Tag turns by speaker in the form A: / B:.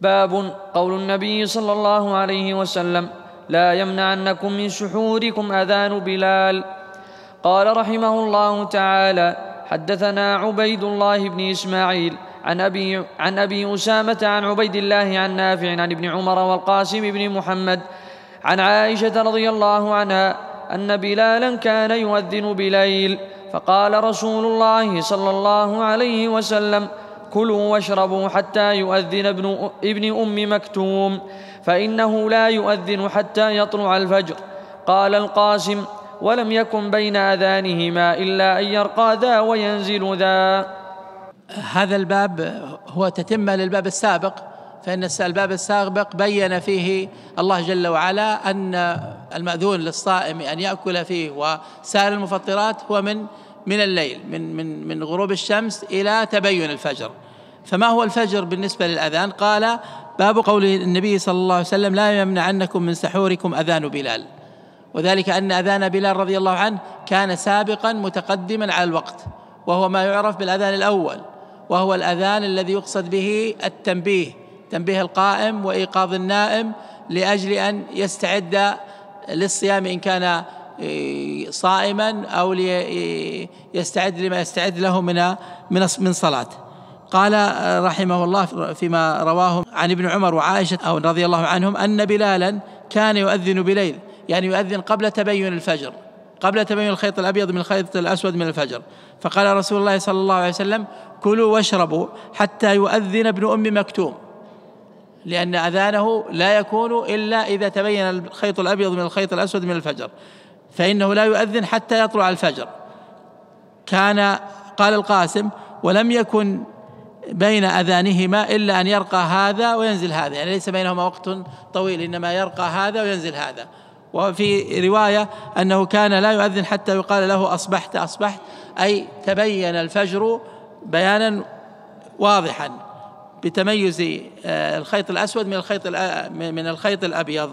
A: باب قول النبي صلى الله عليه وسلم لا يمنعنكم من سحوركم اذان بلال قال رحمه الله تعالى حدثنا عبيد الله بن اسماعيل عن ابي عن ابي اسامه عن عبيد الله عن نافع عن ابن عمر والقاسم بن محمد عن عائشه رضي الله عنها ان بلالا كان يؤذن بليل فقال رسول الله صلى الله عليه وسلم كلوا واشربوا حتى يؤذن ابن, ابن أم مكتوم فإنه لا يؤذن حتى يطلع الفجر قال القاسم ولم يكن بين أذانهما إلا أن يرقى ذا وينزل ذا هذا الباب
B: هو تتمة للباب السابق فإن الباب السابق بين فيه الله جل وعلا أن المأذون للصائم أن يأكل فيه وسائر المفطرات هو من من الليل من من من غروب الشمس الى تبين الفجر فما هو الفجر بالنسبه للاذان قال باب قول النبي صلى الله عليه وسلم لا يمنعنكم من سحوركم اذان بلال وذلك ان اذان بلال رضي الله عنه كان سابقا متقدما على الوقت وهو ما يعرف بالاذان الاول وهو الاذان الذي يقصد به التنبيه تنبيه القائم وايقاظ النائم لاجل ان يستعد للصيام ان كان صائما او يستعد لما يستعد له من من من صلاه قال رحمه الله فيما رواه عن ابن عمر وعائشه او رضي الله عنهم ان بلالا كان يؤذن بليل يعني يؤذن قبل تبين الفجر قبل تبين الخيط الابيض من الخيط الاسود من الفجر فقال رسول الله صلى الله عليه وسلم كلوا واشربوا حتى يؤذن ابن ام مكتوم لأن أذانه لا يكون إلا إذا تبين الخيط الأبيض من الخيط الأسود من الفجر فإنه لا يؤذن حتى يطلع الفجر كان قال القاسم ولم يكن بين أذانهما إلا أن يرقى هذا وينزل هذا يعني ليس بينهما وقت طويل إنما يرقى هذا وينزل هذا وفي رواية أنه كان لا يؤذن حتى يقال له أصبحت أصبحت أي تبين الفجر بيانا واضحا بتميز آه، الخيط الأسود من الخيط من الخيط الأبيض